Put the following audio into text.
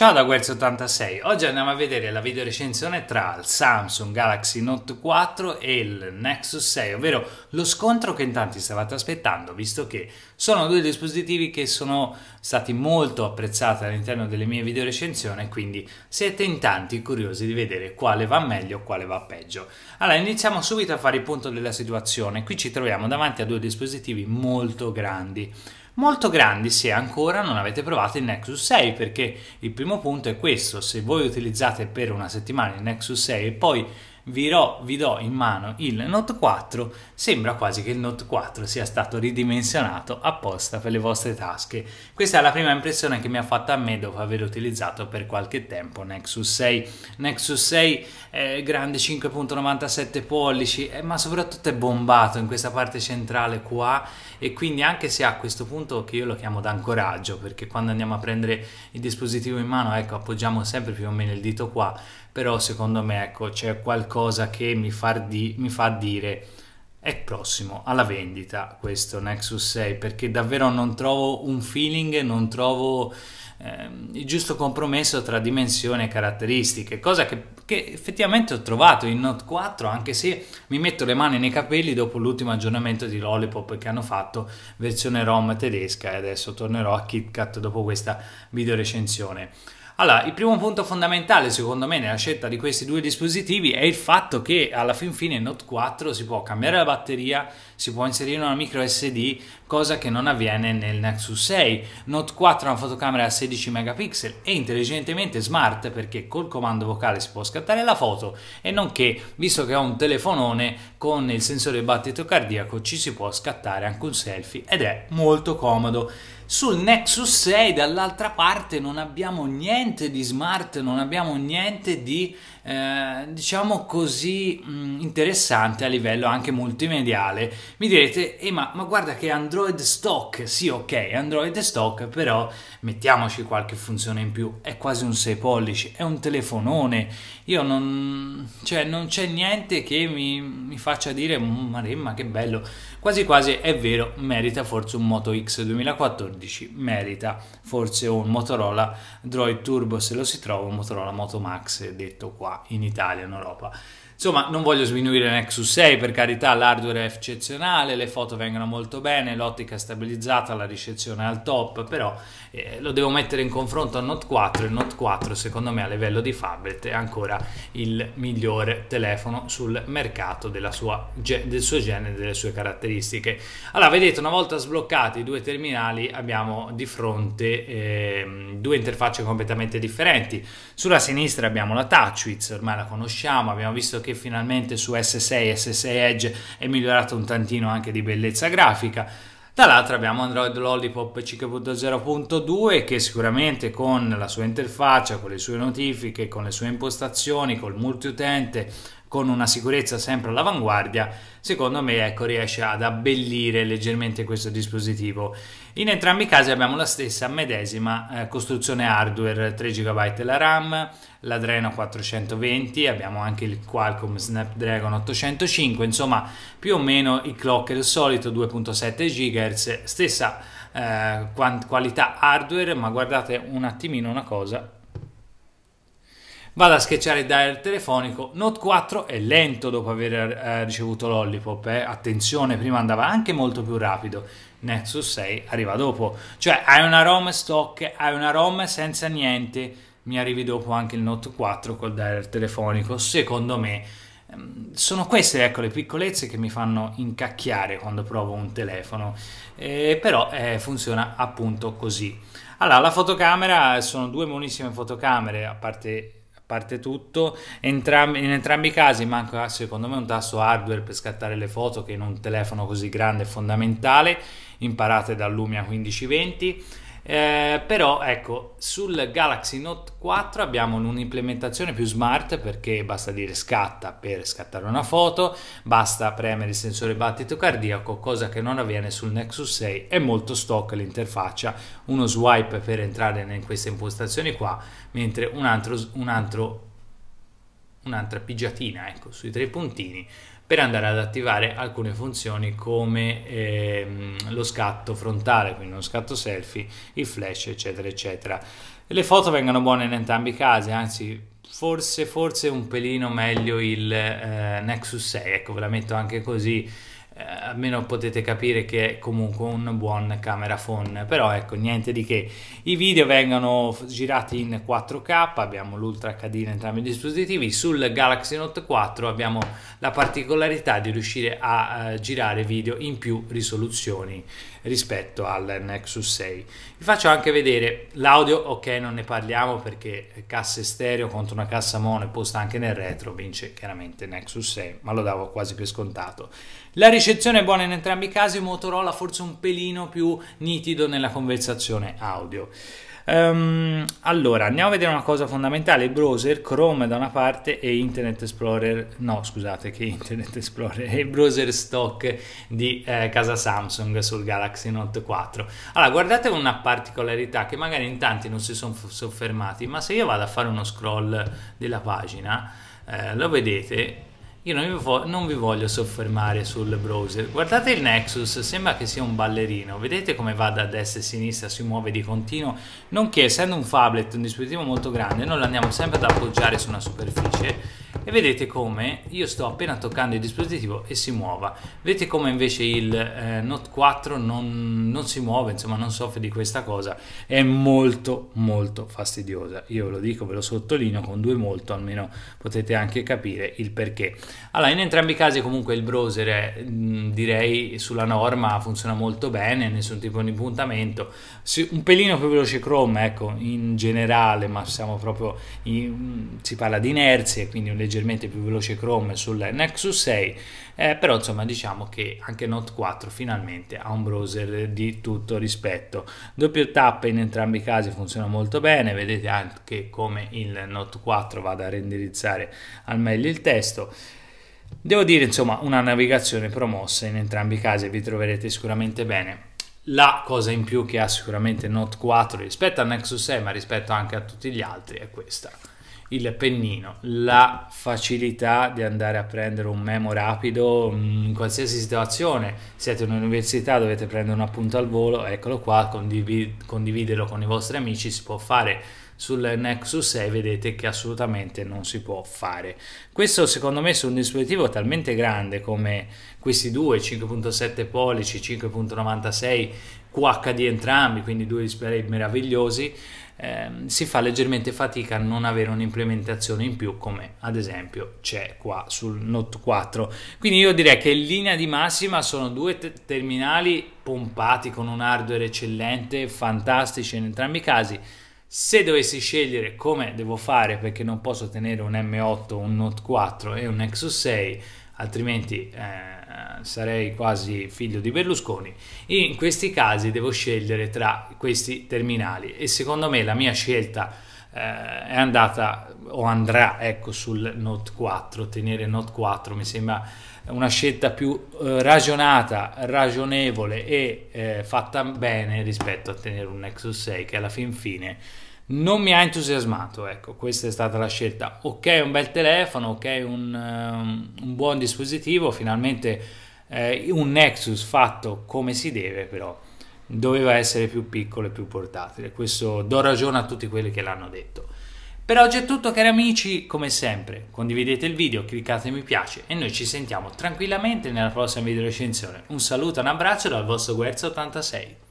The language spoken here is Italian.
Ciao da Guerz86, oggi andiamo a vedere la videorecensione tra il Samsung Galaxy Note 4 e il Nexus 6, ovvero lo scontro che in tanti stavate aspettando, visto che sono due dispositivi che sono stati molto apprezzati all'interno delle mie videorecensioni, quindi siete in tanti curiosi di vedere quale va meglio e quale va peggio. Allora, iniziamo subito a fare il punto della situazione. Qui ci troviamo davanti a due dispositivi molto grandi molto grandi se ancora non avete provato il Nexus 6 perché il primo punto è questo se voi utilizzate per una settimana il Nexus 6 e poi vi do, vi do in mano il Note 4, sembra quasi che il Note 4 sia stato ridimensionato apposta per le vostre tasche. Questa è la prima impressione che mi ha fatto a me dopo aver utilizzato per qualche tempo Nexus 6. Nexus 6 è grande 5.97 pollici, eh, ma soprattutto è bombato in questa parte centrale qua e quindi anche se ha questo punto che io lo chiamo d'ancoraggio perché quando andiamo a prendere il dispositivo in mano, ecco, appoggiamo sempre più o meno il dito qua però secondo me ecco, c'è qualcosa che mi fa, di, mi fa dire è prossimo alla vendita questo Nexus 6 perché davvero non trovo un feeling, non trovo ehm, il giusto compromesso tra dimensione e caratteristiche, cosa che, che, effettivamente ho trovato in Note 4 anche se mi metto le mani nei capelli dopo l'ultimo aggiornamento di Lollipop che hanno fatto versione ROM tedesca e adesso tornerò a KitKat dopo questa video recensione. Allora, il primo punto fondamentale secondo me nella scelta di questi due dispositivi è il fatto che alla fin fine Note 4 si può cambiare la batteria, si può inserire una micro SD, cosa che non avviene nel Nexus 6. Note 4 ha una fotocamera a 16 megapixel e intelligentemente smart perché col comando vocale si può scattare la foto e nonché, visto che ho un telefonone con il sensore battito cardiaco, ci si può scattare anche un selfie ed è molto comodo. Sul Nexus 6 dall'altra parte non abbiamo niente di smart, non abbiamo niente di eh, diciamo così mh, mm, interessante a livello anche multimediale. Mi direte, eh, ma, ma guarda che Android stock, sì ok, Android stock, però mettiamoci qualche funzione in più, è quasi un 6 pollici, è un telefonone, io non, cioè, non c'è niente che mi, mi faccia dire, mm, ma che bello Quasi quasi è vero, merita forse un Moto X 2014, merita forse un Motorola Droid Turbo se lo si trova, un Motorola Moto Max detto qua in Italia, in Europa. Insomma, non voglio sminuire il Nexus 6, per carità l'hardware è eccezionale, le foto vengono molto bene, l'ottica è stabilizzata, la ricezione è al top, però eh, lo devo mettere in confronto al Note 4 il Note 4 secondo me a livello di tablet è ancora il migliore telefono sul mercato sua, del suo genere, delle sue caratteristiche. Allora, vedete, una volta sbloccati i due terminali abbiamo di fronte eh, due interfacce completamente differenti. Sulla sinistra abbiamo la TouchWiz, ormai la conosciamo, abbiamo visto che perché finalmente su S6 S6 Edge è migliorato un tantino anche di bellezza grafica. Dall'altra abbiamo Android Lollipop 5.0.2 che sicuramente con la sua interfaccia, con le sue notifiche, con le sue impostazioni, col multiutente con una sicurezza sempre all'avanguardia, secondo me ecco, riesce ad abbellire leggermente questo dispositivo. In entrambi i casi abbiamo la stessa medesima eh, costruzione hardware, 3 GB la RAM, l'Adreno 420, abbiamo anche il Qualcomm Snapdragon 805, insomma più o meno il clock del solito 2.7 GHz, stessa eh, qualità hardware, ma guardate un attimino una cosa, Vado a schiacciare il dial telefonico, Note 4 è lento dopo aver eh, ricevuto l'Ollipop, eh. attenzione, prima andava anche molto più rapido, Nexus 6 arriva dopo, cioè hai una ROM stock, hai una ROM senza niente, mi arrivi dopo anche il Note 4 col dial telefonico, secondo me ehm, sono queste ecco, le piccolezze che mi fanno incacchiare quando provo un telefono, eh, però eh, funziona appunto così. Allora, la fotocamera sono due buonissime fotocamere, a parte parte tutto. Entrambi, in entrambi i casi manca secondo me un tasto hardware per scattare le foto che in un telefono così grande è fondamentale, imparate da Lumia 1520 eh, però ecco, sul Galaxy Note 4 abbiamo un'implementazione più smart perché basta dire scatta per scattare una foto, basta premere il sensore battito cardiaco, cosa che non avviene sul Nexus 6, è molto stock l'interfaccia, uno swipe per entrare in queste impostazioni qua, mentre un altro, un altro un'altra pigiatina ecco, sui tre puntini per andare ad attivare alcune funzioni come ehm, lo scatto frontale, quindi lo scatto selfie, il flash, eccetera, eccetera. Le foto vengono buone in entrambi i casi, anzi forse, forse un pelino meglio il eh, Nexus 6, ecco ve la metto anche così eh, almeno potete capire che è comunque un buon camera phone però ecco niente di che i video vengono girati in 4k abbiamo l'ultra hd in entrambi i dispositivi sul galaxy note 4 abbiamo la particolarità di riuscire a eh, girare video in più risoluzioni rispetto al nexus 6 vi faccio anche vedere l'audio ok non ne parliamo perché casse stereo contro una cassa mono e posta anche nel retro vince chiaramente nexus 6 ma lo davo quasi per scontato la ricerca Ricezione buona in entrambi i casi, Motorola forse un pelino più nitido nella conversazione audio. Um, allora, andiamo a vedere una cosa fondamentale, il browser Chrome da una parte e Internet Explorer, no scusate che Internet Explorer, è il browser stock di eh, casa Samsung sul Galaxy Note 4. Allora, guardate una particolarità che magari in tanti non si sono soffermati, ma se io vado a fare uno scroll della pagina, eh, lo vedete, io non vi, vo- non vi, voglio soffermare sul browser. Guardate il Nexus, sembra che sia un ballerino. Vedete come va da destra e sinistra, si muove di continuo. Nonché, essendo un phablet, un dispositivo molto grande, noi lo andiamo sempre ad appoggiare su una superficie e vedete come io sto appena toccando il dispositivo e si muova vedete come invece il eh, Note 4 non, non, si muove insomma non soffre di questa cosa è molto molto fastidiosa io ve lo dico ve lo sottolineo con due molto almeno potete anche capire il perché allora in entrambi i casi comunque il browser è, mh, mm, direi sulla norma funziona molto bene nessun tipo di puntamento si, un pelino più veloce Chrome ecco in generale ma siamo proprio in, si parla di inerzie quindi un leggero leggermente più veloce Chrome sul Nexus 6 eh, però insomma diciamo che anche Note 4 finalmente ha un browser di tutto rispetto doppio tap in entrambi i casi funziona molto bene vedete anche come il Note 4 vada a renderizzare al meglio il testo Devo dire, insomma, una navigazione promossa in entrambi i casi, vi troverete sicuramente bene. La cosa in più che ha sicuramente Note 4 rispetto al Nexus 6, ma rispetto anche a tutti gli altri, è questa il pennino, la facilità di andare a prendere un memo rapido in qualsiasi situazione, siete in un'università, dovete prendere un appunto al volo, eccolo qua, condividerlo con i vostri amici, si può fare sul Nexus 6 vedete che assolutamente non si può fare. Questo secondo me su un dispositivo talmente grande come questi due 5.7 pollici, 5.96 QHD entrambi, quindi due display meravigliosi, ehm, si fa leggermente fatica a non avere un'implementazione in più come ad esempio c'è qua sul Note 4. Quindi io direi che in linea di massima sono due te- terminali pompati con un hardware eccellente, fantastici in entrambi i casi. Se dovessi scegliere come devo fare perché non posso tenere un M8, un Note 4 e un Nexus 6, altrimenti eh, sarei quasi figlio di Berlusconi, in questi casi devo scegliere tra questi terminali e secondo me la mia scelta eh, è andata o andrà ecco, sul Note 4, tenere Note 4 mi sembra una scelta più eh, ragionata, ragionevole e eh, fatta bene rispetto a tenere un Nexus 6 che alla fin fine non mi ha entusiasmato, ecco, questa è stata la scelta. Ok, un bel telefono, ok, un, um, un buon dispositivo, finalmente eh, un Nexus fatto come si deve però doveva essere più piccolo e più portatile, questo do ragione a tutti quelli che l'hanno detto. Per oggi è tutto cari amici, come sempre condividete il video, cliccate mi piace e noi ci sentiamo tranquillamente nella prossima video recensione. Un saluto, un abbraccio dal vostro Guerzo86.